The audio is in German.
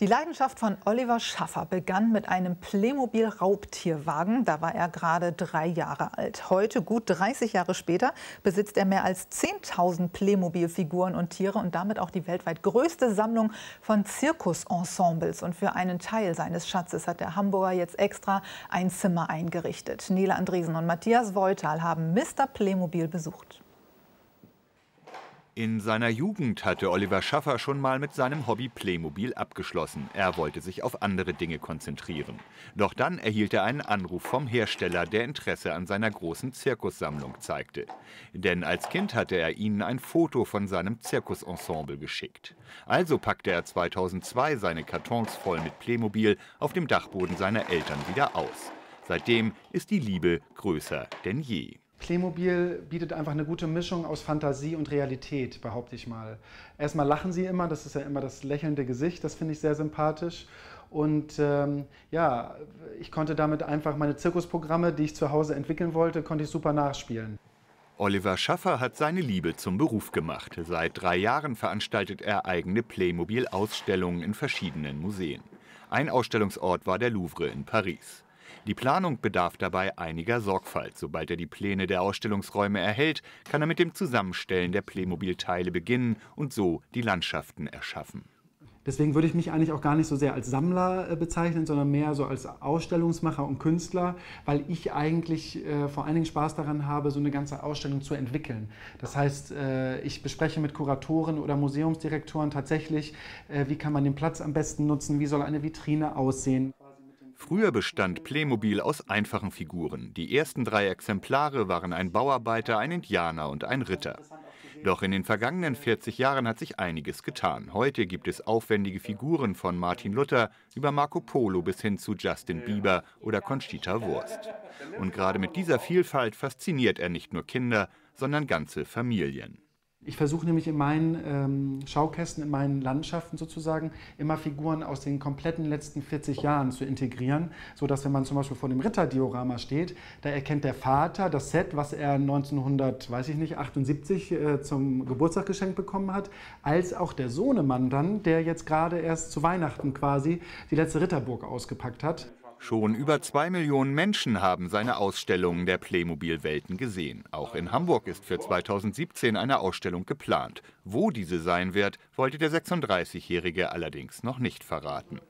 Die Leidenschaft von Oliver Schaffer begann mit einem Playmobil-Raubtierwagen. Da war er gerade drei Jahre alt. Heute, gut 30 Jahre später, besitzt er mehr als 10.000 Playmobil-Figuren und Tiere und damit auch die weltweit größte Sammlung von Zirkusensembles. Und für einen Teil seines Schatzes hat der Hamburger jetzt extra ein Zimmer eingerichtet. Nele Andresen und Matthias Voital haben Mr. Playmobil besucht. In seiner Jugend hatte Oliver Schaffer schon mal mit seinem Hobby Playmobil abgeschlossen. Er wollte sich auf andere Dinge konzentrieren. Doch dann erhielt er einen Anruf vom Hersteller, der Interesse an seiner großen Zirkussammlung zeigte. Denn als Kind hatte er ihnen ein Foto von seinem Zirkusensemble geschickt. Also packte er 2002 seine Kartons voll mit Playmobil auf dem Dachboden seiner Eltern wieder aus. Seitdem ist die Liebe größer denn je. Playmobil bietet einfach eine gute Mischung aus Fantasie und Realität, behaupte ich mal. Erstmal lachen sie immer, das ist ja immer das lächelnde Gesicht, das finde ich sehr sympathisch. Und ähm, ja, ich konnte damit einfach meine Zirkusprogramme, die ich zu Hause entwickeln wollte, konnte ich super nachspielen. Oliver Schaffer hat seine Liebe zum Beruf gemacht. Seit drei Jahren veranstaltet er eigene Playmobil-Ausstellungen in verschiedenen Museen. Ein Ausstellungsort war der Louvre in Paris. Die Planung bedarf dabei einiger Sorgfalt. Sobald er die Pläne der Ausstellungsräume erhält, kann er mit dem Zusammenstellen der Playmobil-Teile beginnen und so die Landschaften erschaffen. Deswegen würde ich mich eigentlich auch gar nicht so sehr als Sammler äh, bezeichnen, sondern mehr so als Ausstellungsmacher und Künstler, weil ich eigentlich äh, vor allen Dingen Spaß daran habe, so eine ganze Ausstellung zu entwickeln. Das heißt, äh, ich bespreche mit Kuratoren oder Museumsdirektoren tatsächlich, äh, wie kann man den Platz am besten nutzen, wie soll eine Vitrine aussehen. Früher bestand Playmobil aus einfachen Figuren. Die ersten drei Exemplare waren ein Bauarbeiter, ein Indianer und ein Ritter. Doch in den vergangenen 40 Jahren hat sich einiges getan. Heute gibt es aufwendige Figuren von Martin Luther über Marco Polo bis hin zu Justin Bieber oder Conchita Wurst. Und gerade mit dieser Vielfalt fasziniert er nicht nur Kinder, sondern ganze Familien. Ich versuche nämlich in meinen ähm, Schaukästen, in meinen Landschaften sozusagen immer Figuren aus den kompletten letzten 40 Jahren zu integrieren, sodass wenn man zum Beispiel vor dem Ritterdiorama steht, da erkennt der Vater das Set, was er 1978 äh, zum Geburtstag geschenkt bekommen hat, als auch der Sohnemann dann, der jetzt gerade erst zu Weihnachten quasi die letzte Ritterburg ausgepackt hat. Schon über zwei Millionen Menschen haben seine Ausstellungen der Playmobil-Welten gesehen. Auch in Hamburg ist für 2017 eine Ausstellung geplant. Wo diese sein wird, wollte der 36-Jährige allerdings noch nicht verraten.